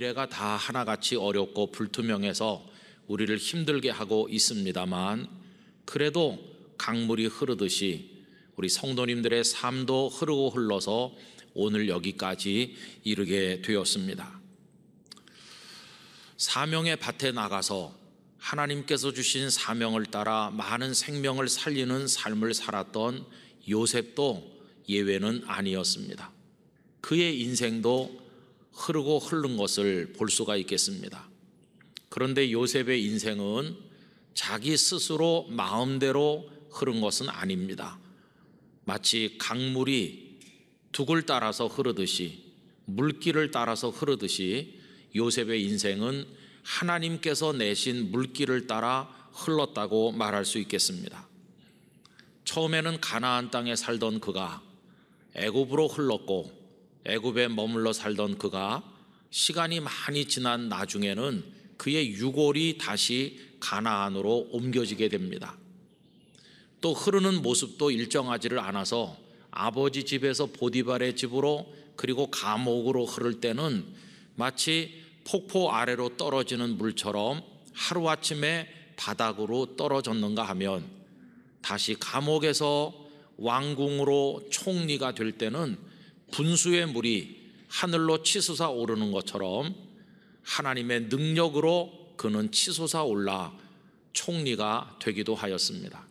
미래가 다 하나같이 어렵고 불투명해서 우리를 힘들게 하고 있습니다만 그래도 강물이 흐르듯이 우리 성도님들의 삶도 흐르고 흘러서 오늘 여기까지 이르게 되었습니다. 사명의 밭에 나가서 하나님께서 주신 사명을 따라 많은 생명을 살리는 삶을 살았던 요셉도 예외는 아니었습니다. 그의 인생도 흐르고 흐른 것을 볼 수가 있겠습니다. 그런데 요셉의 인생은 자기 스스로 마음대로 흐른 것은 아닙니다. 마치 강물이 둑을 따라서 흐르듯이 물길을 따라서 흐르듯이 요셉의 인생은 하나님께서 내신 물길을 따라 흘렀다고 말할 수 있겠습니다. 처음에는 가나안 땅에 살던 그가 애굽으로 흘렀고 애굽에 머물러 살던 그가 시간이 많이 지난 나중에는 그의 유골이 다시 가나안으로 옮겨지게 됩니다. 또 흐르는 모습도 일정하지를 않아서 아버지 집에서 보디발의 집으로 그리고 감옥으로 흐를 때는 마치 폭포 아래로 떨어지는 물처럼 하루아침에 바닥으로 떨어졌는가 하면 다시 감옥에서 왕궁으로 총리가 될 때는 분수의 물이 하늘로 치솟아 오르는 것처럼 하나님의 능력으로 그는 치솟아 올라 총리가 되기도 하였습니다.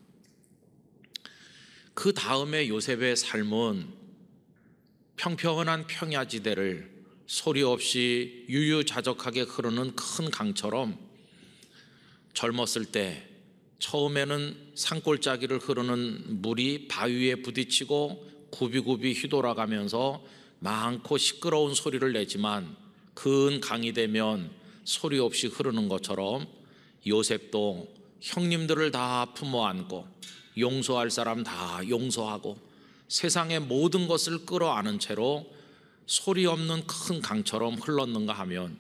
그 다음에 요셉의 삶은 평평한 평야지대를 소리 없이 유유자적하게 흐르는 큰 강처럼 젊었을 때 처음에는 산골짜기를 흐르는 물이 바위에 부딪히고 굽이굽이 휘돌아가면서 많고 시끄러운 소리를 내지만 큰 강이 되면 소리 없이 흐르는 것처럼 요셉도 형님들을 다 품어 안고 용서할 사람 다 용서하고 세상의 모든 것을 끌어안은 채로 소리 없는 큰 강처럼 흘렀는가 하면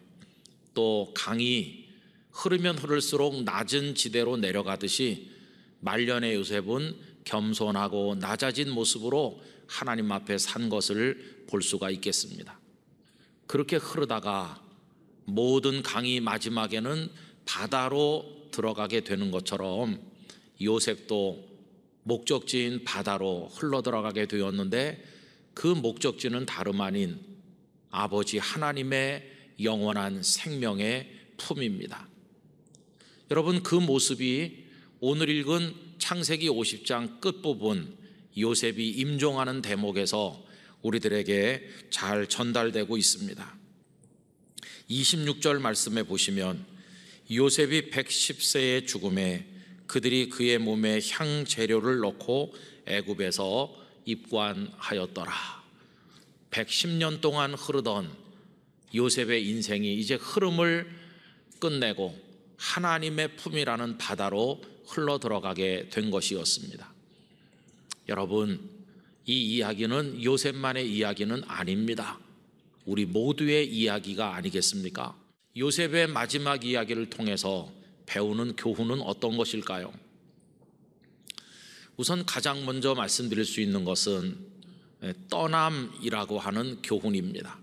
또 강이 흐르면 흐를수록 낮은 지대로 내려가듯이 말년의 요셉은 겸손하고 낮아진 모습으로 하나님 앞에 산 것을 볼 수가 있겠습니다. 그렇게 흐르다가 모든 강이 마지막에는 바다로 들어가게 되는 것처럼 요셉도 목적지인 바다로 흘러들어가게 되었는데 그 목적지는 다름 아닌 아버지 하나님의 영원한 생명의 품입니다. 여러분 그 모습이 오늘 읽은 창세기 50장 끝부분 요셉이 임종하는 대목에서 우리들에게 잘 전달되고 있습니다. 26절 말씀에 보시면 요셉이 110세의 죽음에 그들이 그의 몸에 향 재료를 넣고 애굽에서 입관하였더라. 110년 동안 흐르던 요셉의 인생이 이제 흐름을 끝내고 하나님의 품이라는 바다로 흘러 들어가게 된 것이었습니다. 여러분, 이 이야기는 요셉만의 이야기는 아닙니다. 우리 모두의 이야기가 아니겠습니까? 요셉의 마지막 이야기를 통해서 배우는 교훈은 어떤 것일까요? 우선 가장 먼저 말씀드릴 수 있는 것은 떠남이라고 하는 교훈입니다.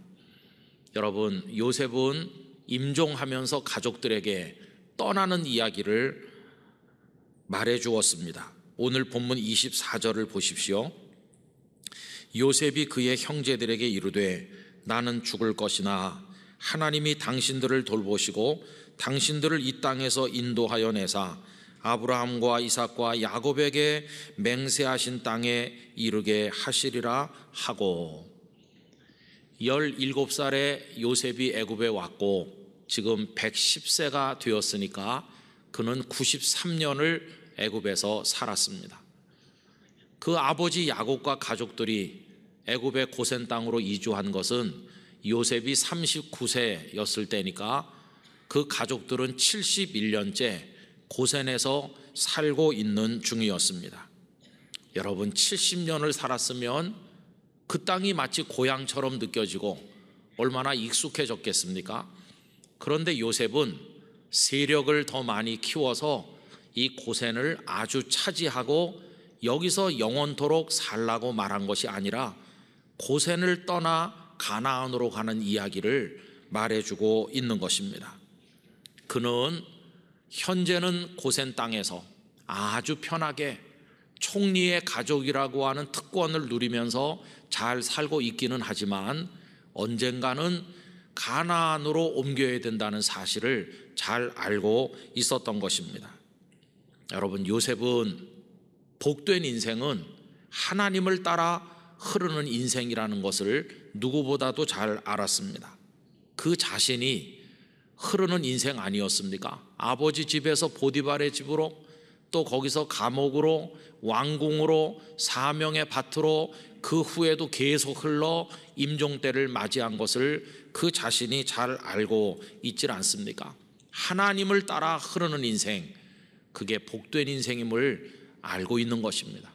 여러분, 요셉은 임종하면서 가족들에게 떠나는 이야기를 말해 주었습니다. 오늘 본문 24절을 보십시오. 요셉이 그의 형제들에게 이르되 나는 죽을 것이나 하나님이 당신들을 돌보시고 당신들을 이 땅에서 인도하여 내사 아브라함과 이삭과 야곱에게 맹세하신 땅에 이르게 하시리라 하고 17살에 요셉이 애굽에 왔고 지금 110세가 되었으니까 그는 93년을 애굽에서 살았습니다. 그 아버지 야곱과 가족들이 애굽의 고센 땅으로 이주한 것은 요셉이 39세였을 때니까 그 가족들은 71년째 고센에서 살고 있는 중이었습니다. 여러분 70년을 살았으면 그 땅이 마치 고향처럼 느껴지고 얼마나 익숙해졌겠습니까? 그런데 요셉은 세력을 더 많이 키워서 이 고센을 아주 차지하고 여기서 영원토록 살라고 말한 것이 아니라 고센을 떠나 가나안으로 가는 이야기를 말해주고 있는 것입니다. 그는 현재는 고센 땅에서 아주 편하게 총리의 가족이라고 하는 특권을 누리면서 잘 살고 있기는 하지만 언젠가는 가나안으로 옮겨야 된다는 사실을 잘 알고 있었던 것입니다. 여러분 요셉은 복된 인생은 하나님을 따라 흐르는 인생이라는 것을 누구보다도 잘 알았습니다. 그 자신이 흐르는 인생 아니었습니까? 아버지 집에서 보디발의 집으로 또 거기서 감옥으로 왕궁으로 사명의 밭으로 그 후에도 계속 흘러 임종 때를 맞이한 것을 그 자신이 잘 알고 있질 않습니까? 하나님을 따라 흐르는 인생 그게 복된 인생임을 알고 있는 것입니다.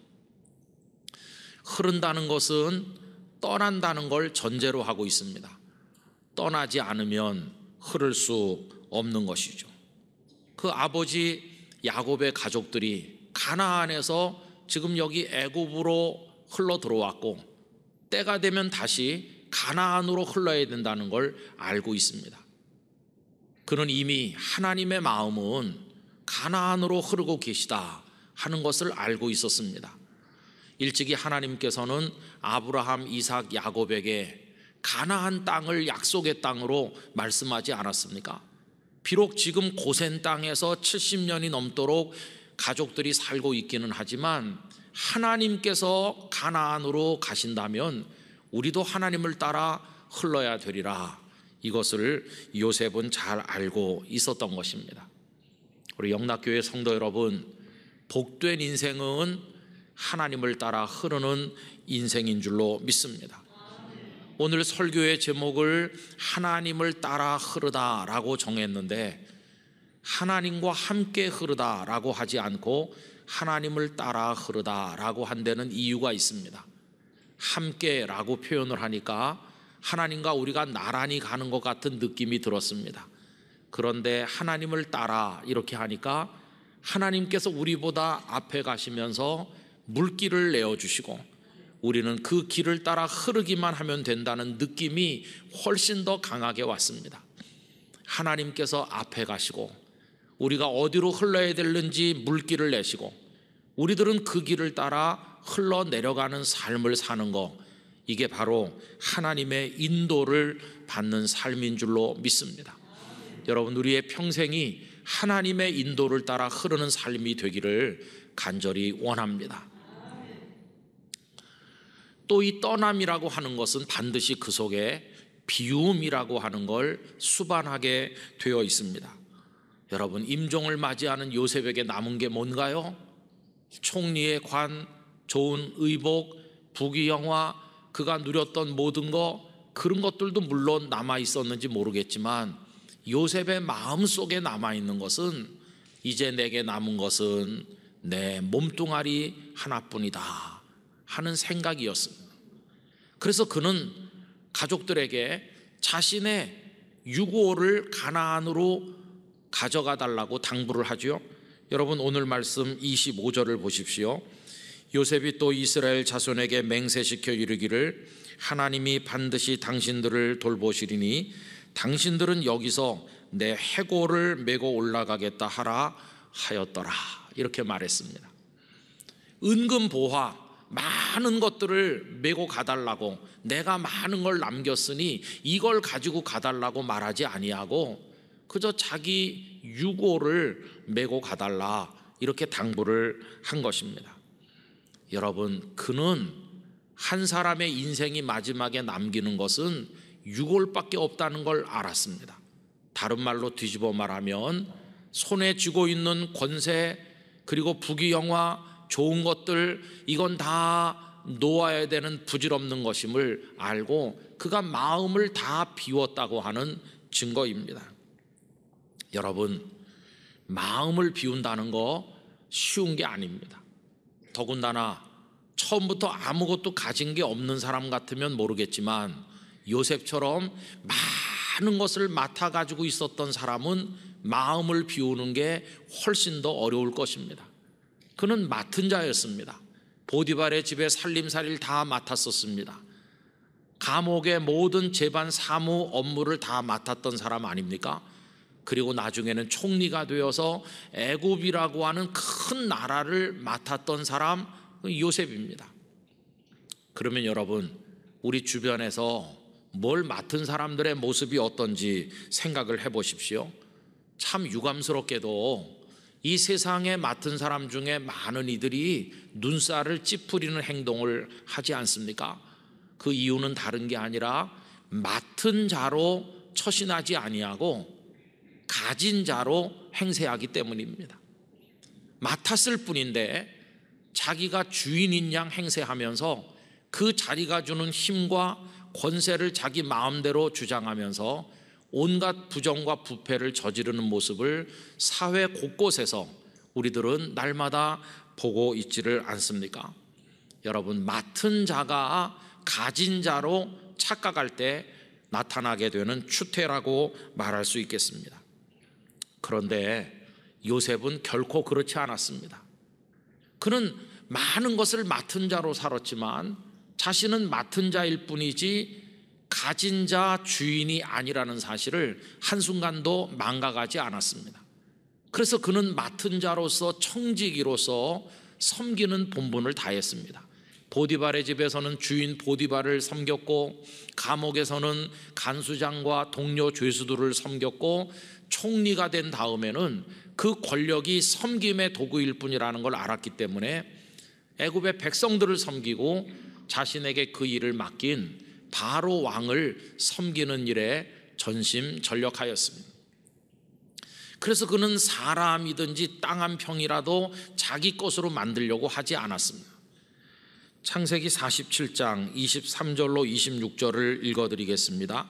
흐른다는 것은 떠난다는 걸 전제로 하고 있습니다. 떠나지 않으면 흐를 수 없는 것이죠. 그 아버지 야곱의 가족들이 가나안에서 지금 여기 애굽으로 흘러 들어왔고 때가 되면 다시 가나안으로 흘러야 된다는 걸 알고 있습니다. 그는 이미 하나님의 마음은 가나안으로 흐르고 계시다 하는 것을 알고 있었습니다. 일찍이 하나님께서는 아브라함, 이삭, 야곱에게 가나안 땅을 약속의 땅으로 말씀하지 않았습니까? 비록 지금 고센 땅에서 70년이 넘도록 가족들이 살고 있기는 하지만 하나님께서 가나안으로 가신다면 우리도 하나님을 따라 흘러야 되리라 이것을 요셉은 잘 알고 있었던 것입니다. 우리 영락교회 성도 여러분, 복된 인생은 하나님을 따라 흐르는 인생인 줄로 믿습니다. 오늘 설교의 제목을 하나님을 따라 흐르다라고 정했는데 하나님과 함께 흐르다라고 하지 않고 하나님을 따라 흐르다라고 한 데는 이유가 있습니다. 함께라고 표현을 하니까 하나님과 우리가 나란히 가는 것 같은 느낌이 들었습니다. 그런데 하나님을 따라 이렇게 하니까 하나님께서 우리보다 앞에 가시면서 물길을 내어주시고 우리는 그 길을 따라 흐르기만 하면 된다는 느낌이 훨씬 더 강하게 왔습니다. 하나님께서 앞에 가시고 우리가 어디로 흘러야 되는지 물길을 내시고 우리들은 그 길을 따라 흘러 내려가는 삶을 사는 거 이게 바로 하나님의 인도를 받는 삶인 줄로 믿습니다. 여러분 우리의 평생이 하나님의 인도를 따라 흐르는 삶이 되기를 간절히 원합니다. 또 이 떠남이라고 하는 것은 반드시 그 속에 비움이라고 하는 걸 수반하게 되어 있습니다. 여러분 임종을 맞이하는 요셉에게 남은 게 뭔가요? 총리의 관, 좋은 의복, 부귀영화, 그가 누렸던 모든 거 그런 것들도 물론 남아 있었는지 모르겠지만 요셉의 마음 속에 남아 있는 것은 이제 내게 남은 것은 내 몸뚱아리 하나뿐이다 하는 생각이었습니다. 그래서 그는 가족들에게 자신의 유고를 가나안으로 가져가 달라고 당부를 하지요. 여러분 오늘 말씀 25절을 보십시오. 요셉이 또 이스라엘 자손에게 맹세시켜 이르기를 하나님이 반드시 당신들을 돌보시리니 당신들은 여기서 내 해골을 메고 올라가겠다 하라 하였더라. 이렇게 말했습니다. 은금 보화, 많은 것들을 메고 가달라고 내가 많은 걸 남겼으니 이걸 가지고 가달라고 말하지 아니하고 그저 자기 유고를 메고 가달라 이렇게 당부를 한 것입니다. 여러분 그는 한 사람의 인생이 마지막에 남기는 것은 6월밖에 없다는 걸 알았습니다. 다른 말로 뒤집어 말하면 손에 쥐고 있는 권세 그리고 부귀 영화 좋은 것들 이건 다 놓아야 되는 부질없는 것임을 알고 그가 마음을 다 비웠다고 하는 증거입니다. 여러분 마음을 비운다는 거 쉬운 게 아닙니다. 더군다나 처음부터 아무것도 가진 게 없는 사람 같으면 모르겠지만 요셉처럼 많은 것을 맡아 가지고 있었던 사람은 마음을 비우는 게 훨씬 더 어려울 것입니다. 그는 맡은 자였습니다. 보디발의 집에 살림살이를 다 맡았었습니다. 감옥의 모든 재반 사무 업무를 다 맡았던 사람 아닙니까? 그리고 나중에는 총리가 되어서 애굽이라고 하는 큰 나라를 맡았던 사람 그 요셉입니다. 그러면 여러분 우리 주변에서 뭘 맡은 사람들의 모습이 어떤지 생각을 해 보십시오. 참 유감스럽게도 이 세상에 맡은 사람 중에 많은 이들이 눈살을 찌푸리는 행동을 하지 않습니까? 그 이유는 다른 게 아니라 맡은 자로 처신하지 아니하고 가진 자로 행세하기 때문입니다. 맡았을 뿐인데 자기가 주인인 양 행세하면서 그 자리가 주는 힘과 권세를 자기 마음대로 주장하면서 온갖 부정과 부패를 저지르는 모습을 사회 곳곳에서 우리들은 날마다 보고 있지를 않습니까? 여러분, 맡은 자가 가진 자로 착각할 때 나타나게 되는 추태라고 말할 수 있겠습니다. 그런데 요셉은 결코 그렇지 않았습니다. 그는 많은 것을 맡은 자로 살았지만 자신은 맡은 자일 뿐이지 가진 자 주인이 아니라는 사실을 한순간도 망각하지 않았습니다. 그래서 그는 맡은 자로서 청지기로서 섬기는 본분을 다했습니다. 보디발의 집에서는 주인 보디발을 섬겼고 감옥에서는 간수장과 동료 죄수들을 섬겼고 총리가 된 다음에는 그 권력이 섬김의 도구일 뿐이라는 걸 알았기 때문에 애굽의 백성들을 섬기고 자신에게 그 일을 맡긴 바로 왕을 섬기는 일에 전심 전력하였습니다. 그래서 그는 사람이든지 땅 한 평이라도 자기 것으로 만들려고 하지 않았습니다. 창세기 47장 23절로 26절을 읽어드리겠습니다.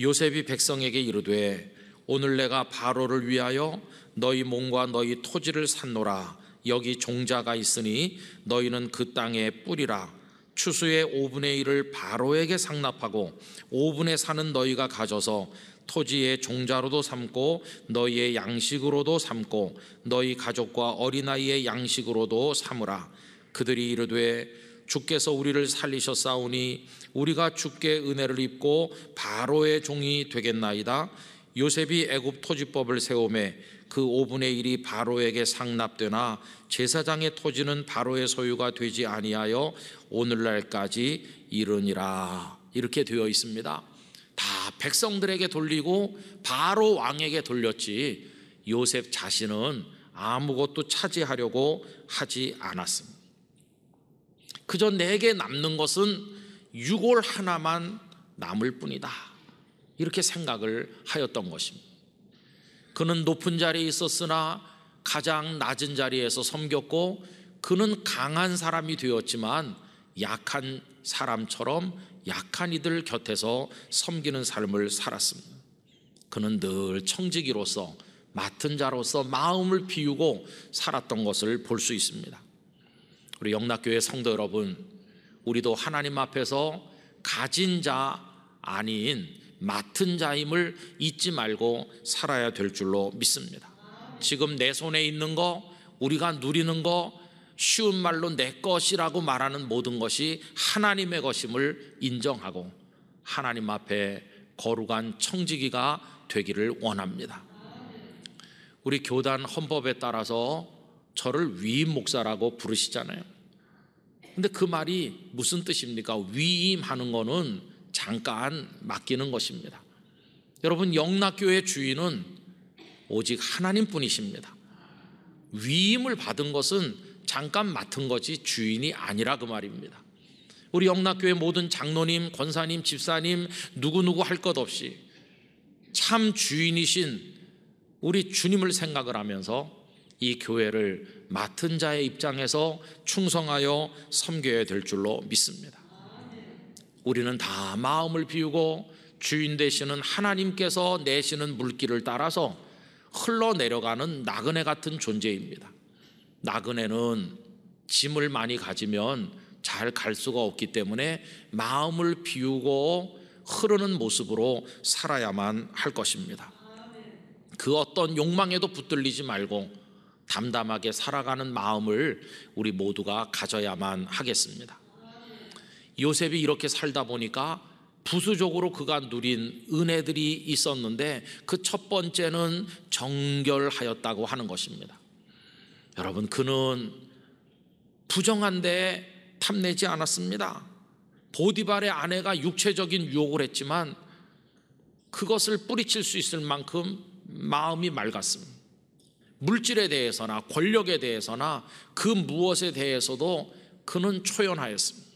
요셉이 백성에게 이르되 오늘 내가 바로를 위하여 너희 몸과 너희 토지를 산노라 여기 종자가 있으니 너희는 그 땅에 뿌리라 추수의 5분의 1을 바로에게 상납하고 5분의 4는 너희가 가져서 토지의 종자로도 삼고 너희의 양식으로도 삼고 너희 가족과 어린아이의 양식으로도 삼으라 그들이 이르되 주께서 우리를 살리셨사오니 우리가 주께 은혜를 입고 바로의 종이 되겠나이다 요셉이 애굽 토지법을 세우매 그 5분의 1이 바로에게 상납되나 제사장의 토지는 바로의 소유가 되지 아니하여 오늘날까지 이르니라 이렇게 되어 있습니다. 다 백성들에게 돌리고 바로 왕에게 돌렸지 요셉 자신은 아무것도 차지하려고 하지 않았습니다. 그저 내게 남는 것은 유골 하나만 남을 뿐이다. 이렇게 생각을 하였던 것입니다. 그는 높은 자리에 있었으나 가장 낮은 자리에서 섬겼고 그는 강한 사람이 되었지만 약한 사람처럼 약한 이들 곁에서 섬기는 삶을 살았습니다. 그는 늘 청지기로서 맡은 자로서 마음을 비우고 살았던 것을 볼 수 있습니다. 우리 영락교회 성도 여러분, 우리도 하나님 앞에서 가진 자 아닌 맡은 자임을 잊지 말고 살아야 될 줄로 믿습니다. 지금 내 손에 있는 거, 우리가 누리는 거, 쉬운 말로 내 것이라고 말하는 모든 것이 하나님의 것임을 인정하고 하나님 앞에 거룩한 청지기가 되기를 원합니다. 우리 교단 헌법에 따라서 저를 위임 목사라고 부르시잖아요. 근데 그 말이 무슨 뜻입니까? 위임하는 거는 잠깐 맡기는 것입니다. 여러분 영락교회 주인은 오직 하나님뿐이십니다. 위임을 받은 것은 잠깐 맡은 거지 주인이 아니라 그 말입니다. 우리 영락교회 모든 장로님, 권사님, 집사님 누구누구 할 것 없이 참 주인이신 우리 주님을 생각을 하면서 이 교회를 맡은 자의 입장에서 충성하여 섬겨야 될 줄로 믿습니다. 우리는 다 마음을 비우고 주인 되시는 하나님께서 내시는 물길을 따라서 흘러내려가는 나그네 같은 존재입니다. 나그네는 짐을 많이 가지면 잘 갈 수가 없기 때문에 마음을 비우고 흐르는 모습으로 살아야만 할 것입니다. 그 어떤 욕망에도 붙들리지 말고 담담하게 살아가는 마음을 우리 모두가 가져야만 하겠습니다. 요셉이 이렇게 살다 보니까 부수적으로 그가 누린 은혜들이 있었는데 그 첫 번째는 정결하였다고 하는 것입니다. 여러분, 그는 부정한데 탐내지 않았습니다. 보디발의 아내가 육체적인 유혹을 했지만 그것을 뿌리칠 수 있을 만큼 마음이 맑았습니다. 물질에 대해서나 권력에 대해서나 그 무엇에 대해서도 그는 초연하였습니다.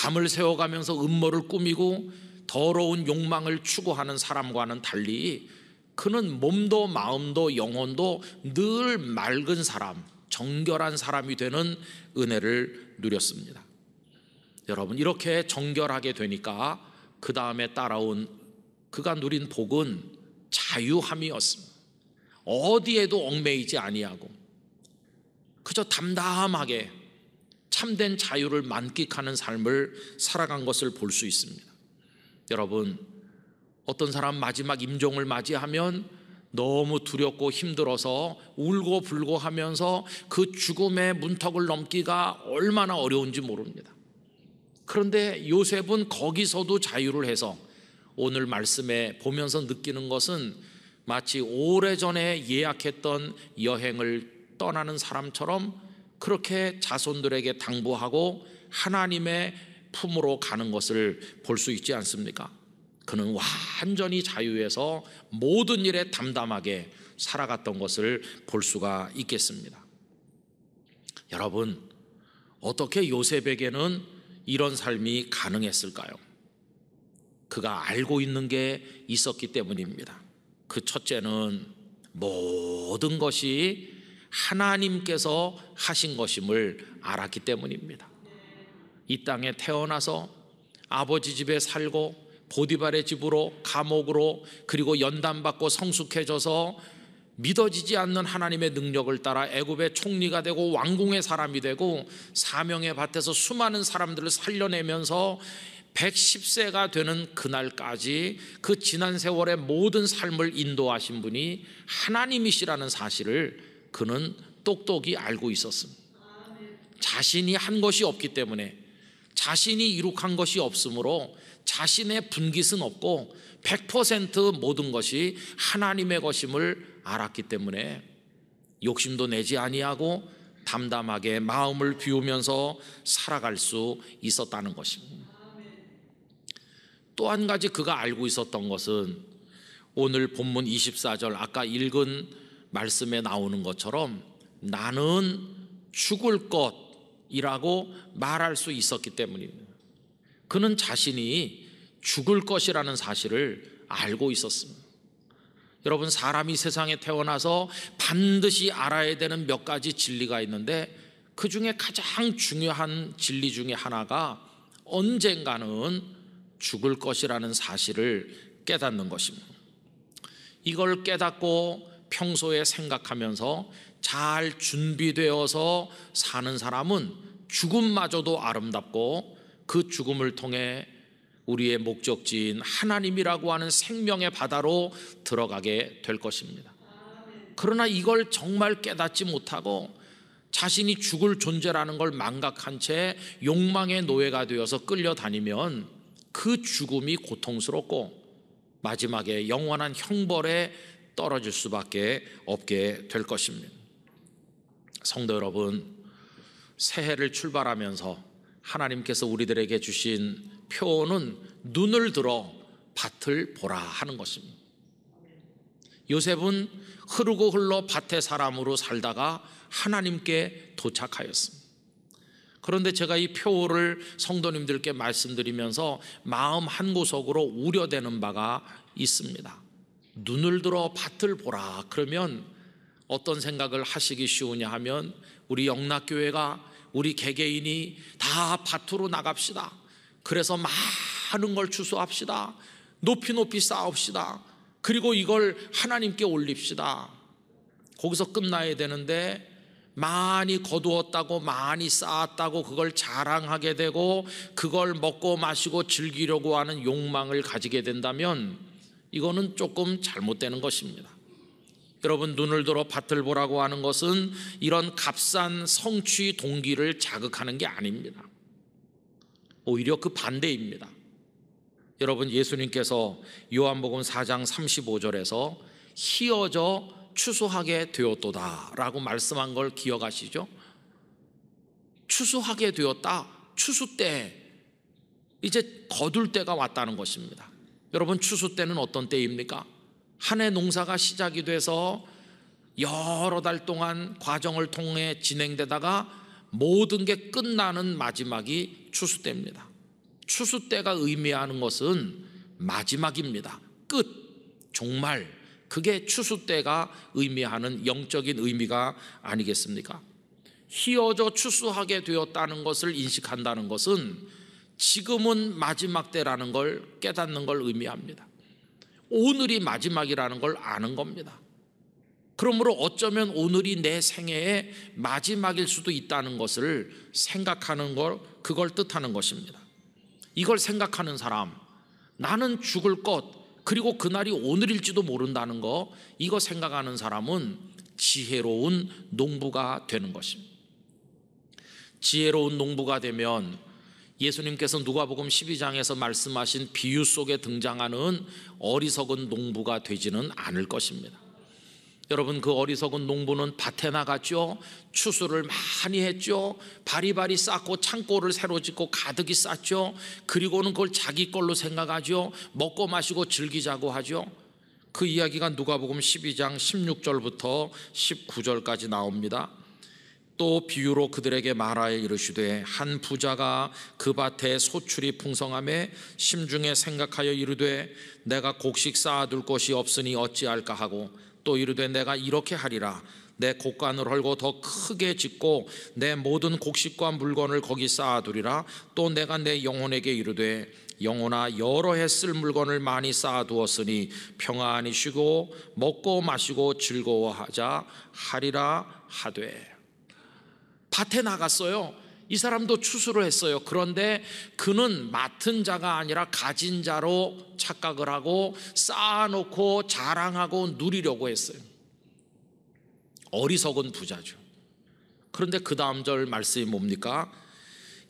밤을 새워가면서 음모를 꾸미고 더러운 욕망을 추구하는 사람과는 달리 그는 몸도 마음도 영혼도 늘 맑은 사람, 정결한 사람이 되는 은혜를 누렸습니다. 여러분, 이렇게 정결하게 되니까 그 다음에 따라온 그가 누린 복은 자유함이었습니다. 어디에도 얽매이지 아니하고 그저 담담하게 참된 자유를 만끽하는 삶을 살아간 것을 볼 수 있습니다. 여러분, 어떤 사람 마지막 임종을 맞이하면 너무 두렵고 힘들어서 울고 불고 하면서 그 죽음의 문턱을 넘기가 얼마나 어려운지 모릅니다. 그런데 요셉은 거기서도 자유를 해서 오늘 말씀에 보면서 느끼는 것은 마치 오래전에 예약했던 여행을 떠나는 사람처럼 그렇게 자손들에게 당부하고 하나님의 품으로 가는 것을 볼 수 있지 않습니까? 그는 완전히 자유에서 모든 일에 담담하게 살아갔던 것을 볼 수가 있겠습니다. 여러분, 어떻게 요셉에게는 이런 삶이 가능했을까요? 그가 알고 있는 게 있었기 때문입니다. 그 첫째는 모든 것이 하나님께서 하신 것임을 알았기 때문입니다. 이 땅에 태어나서 아버지 집에 살고 보디발의 집으로 감옥으로 그리고 연단받고 성숙해져서 믿어지지 않는 하나님의 능력을 따라 애굽의 총리가 되고 왕궁의 사람이 되고 사명의 밭에서 수많은 사람들을 살려내면서 110세가 되는 그날까지 그 지난 세월의 모든 삶을 인도하신 분이 하나님이시라는 사실을 그는 똑똑히 알고 있었습니다. 자신이 한 것이 없기 때문에 자신이 이룩한 것이 없으므로 자신의 분깃은 없고 100% 모든 것이 하나님의 것임을 알았기 때문에 욕심도 내지 아니하고 담담하게 마음을 비우면서 살아갈 수 있었다는 것입니다. 또 한 가지 그가 알고 있었던 것은 오늘 본문 24절 아까 읽은 말씀에 나오는 것처럼 나는 죽을 것이라고 말할 수 있었기 때문입니다. 그는 자신이 죽을 것이라는 사실을 알고 있었습니다. 여러분, 사람이 세상에 태어나서 반드시 알아야 되는 몇 가지 진리가 있는데 그 중에 가장 중요한 진리 중에 하나가 언젠가는 죽을 것이라는 사실을 깨닫는 것입니다. 이걸 깨닫고 평소에 생각하면서 잘 준비되어서 사는 사람은 죽음마저도 아름답고 그 죽음을 통해 우리의 목적지인 하나님이라고 하는 생명의 바다로 들어가게 될 것입니다. 그러나 이걸 정말 깨닫지 못하고 자신이 죽을 존재라는 걸 망각한 채 욕망의 노예가 되어서 끌려다니면 그 죽음이 고통스럽고 마지막에 영원한 형벌에 떨어질 수밖에 없게 될 것입니다. 성도 여러분, 새해를 출발하면서 하나님께서 우리들에게 주신 표어는 눈을 들어 밭을 보라 하는 것입니다. 요셉은 흐르고 흘러 밭의 사람으로 살다가 하나님께 도착하였습니다. 그런데 제가 이 표어를 성도님들께 말씀드리면서 마음 한구석으로 우려되는 바가 있습니다. 눈을 들어 밭을 보라 그러면 어떤 생각을 하시기 쉬우냐 하면 우리 영락교회가 우리 개개인이 다 밭으로 나갑시다. 그래서 많은 걸 추수합시다. 높이 높이 쌓읍시다. 그리고 이걸 하나님께 올립시다. 거기서 끝나야 되는데 많이 거두었다고 많이 쌓았다고 그걸 자랑하게 되고 그걸 먹고 마시고 즐기려고 하는 욕망을 가지게 된다면 이거는 조금 잘못되는 것입니다. 여러분 눈을 들어 밭을 보라고 하는 것은 이런 값싼 성취 동기를 자극하는 게 아닙니다. 오히려 그 반대입니다. 여러분 예수님께서 요한복음 4장 35절에서 희어져 추수하게 되었도다라고 말씀한 걸 기억하시죠? 추수하게 되었다. 추수 때 이제 거둘 때가 왔다는 것입니다. 여러분 추수 때는 어떤 때입니까? 한 해 농사가 시작이 돼서 여러 달 동안 과정을 통해 진행되다가 모든 게 끝나는 마지막이 추수 때입니다. 추수 때가 의미하는 것은 마지막입니다. 끝, 종말. 그게 추수 때가 의미하는 영적인 의미가 아니겠습니까? 희어져 추수하게 되었다는 것을 인식한다는 것은 지금은 마지막 때라는 걸 깨닫는 걸 의미합니다. 오늘이 마지막이라는 걸 아는 겁니다. 그러므로 어쩌면 오늘이 내 생애의 마지막일 수도 있다는 것을 생각하는 걸 그걸 뜻하는 것입니다. 이걸 생각하는 사람, 나는 죽을 것, 그리고 그날이 오늘일지도 모른다는 거, 이거 생각하는 사람은 지혜로운 농부가 되는 것입니다. 지혜로운 농부가 되면 예수님께서 누가복음 12장에서 말씀하신 비유 속에 등장하는 어리석은 농부가 되지는 않을 것입니다. 여러분 그 어리석은 농부는 밭에 나갔죠. 추수를 많이 했죠. 바리바리 쌓고 창고를 새로 짓고 가득히 쌓죠. 그리고는 그걸 자기 걸로 생각하죠. 먹고 마시고 즐기자고 하죠. 그 이야기가 누가복음 12장 16절부터 19절까지 나옵니다. 또 비유로 그들에게 말하여 이르시되 한 부자가 그 밭에 소출이 풍성함에 심중에 생각하여 이르되 내가 곡식 쌓아둘 것이 없으니 어찌할까 하고 또 이르되 내가 이렇게 하리라 내 곡간을 헐고 더 크게 짓고 내 모든 곡식과 물건을 거기 쌓아두리라 또 내가 내 영혼에게 이르되 영혼아 여러 해 쓸 물건을 많이 쌓아두었으니 평안히 쉬고 먹고 마시고 즐거워하자 하리라 하되 밭에 나갔어요. 이 사람도 추수를 했어요. 그런데 그는 맡은 자가 아니라 가진 자로 착각을 하고 쌓아놓고 자랑하고 누리려고 했어요. 어리석은 부자죠. 그런데 그 다음 절 말씀이 뭡니까?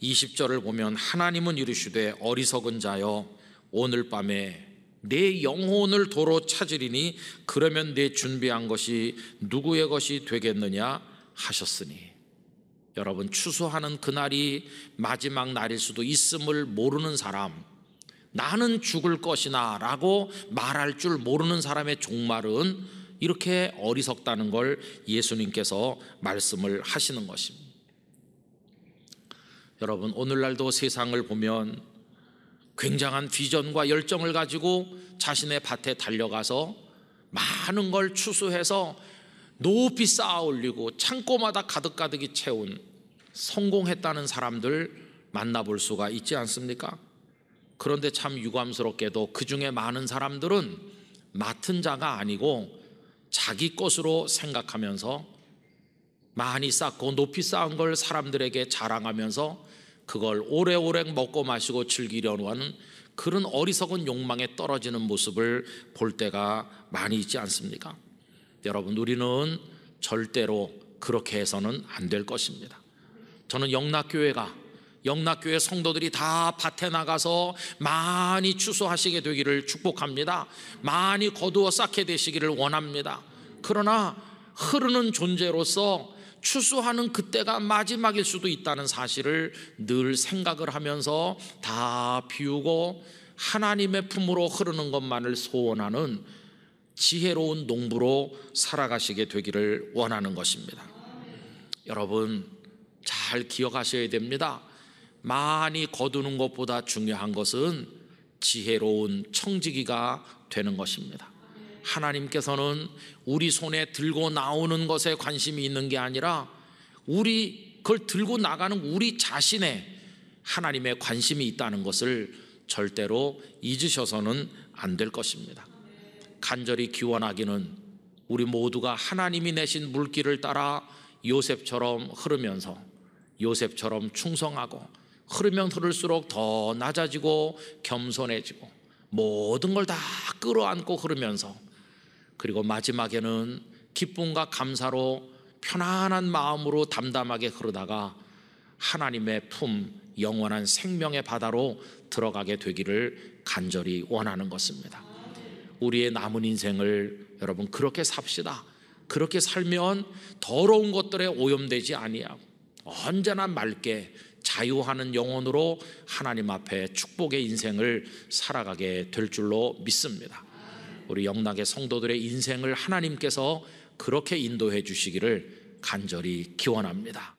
20절을 보면 하나님은 이르시되 어리석은 자여 오늘 밤에 내 영혼을 도로 찾으리니 그러면 내 준비한 것이 누구의 것이 되겠느냐 하셨으니 여러분 추수하는 그날이 마지막 날일 수도 있음을 모르는 사람, 나는 죽을 것이나 라고 말할 줄 모르는 사람의 종말은 이렇게 어리석다는 걸 예수님께서 말씀을 하시는 것입니다. 여러분, 오늘날도 세상을 보면 굉장한 비전과 열정을 가지고 자신의 밭에 달려가서 많은 걸 추수해서 높이 쌓아 올리고 창고마다 가득가득이 채운 성공했다는 사람들 만나볼 수가 있지 않습니까? 그런데 참 유감스럽게도 그 중에 많은 사람들은 맡은 자가 아니고 자기 것으로 생각하면서 많이 쌓고 높이 쌓은 걸 사람들에게 자랑하면서 그걸 오래오래 먹고 마시고 즐기려는 하는 그런 어리석은 욕망에 떨어지는 모습을 볼 때가 많이 있지 않습니까? 여러분 우리는 절대로 그렇게 해서는 안 될 것입니다. 저는 영락교회가 영락교회 성도들이 다 밭에 나가서 많이 추수하시게 되기를 축복합니다. 많이 거두어 쌓게 되시기를 원합니다. 그러나 흐르는 존재로서 추수하는 그때가 마지막일 수도 있다는 사실을 늘 생각을 하면서 다 비우고 하나님의 품으로 흐르는 것만을 소원하는 지혜로운 농부로 살아가시게 되기를 원하는 것입니다. 여러분, 잘 기억하셔야 됩니다. 많이 거두는 것보다 중요한 것은 지혜로운 청지기가 되는 것입니다. 하나님께서는 우리 손에 들고 나오는 것에 관심이 있는 게 아니라 우리 그걸 들고 나가는 우리 자신에 하나님의 관심이 있다는 것을 절대로 잊으셔서는 안 될 것입니다. 간절히 기원하기는 우리 모두가 하나님이 내신 물길을 따라 요셉처럼 흐르면서 요셉처럼 충성하고 흐르면 흐를수록 더 낮아지고 겸손해지고 모든 걸 다 끌어안고 흐르면서 그리고 마지막에는 기쁨과 감사로 편안한 마음으로 담담하게 흐르다가 하나님의 품 영원한 생명의 바다로 들어가게 되기를 간절히 원하는 것입니다. 우리의 남은 인생을 여러분 그렇게 삽시다. 그렇게 살면 더러운 것들에 오염되지 아니하고 언제나 맑게 자유하는 영혼으로 하나님 앞에 축복의 인생을 살아가게 될 줄로 믿습니다. 우리 영락의 성도들의 인생을 하나님께서 그렇게 인도해 주시기를 간절히 기원합니다.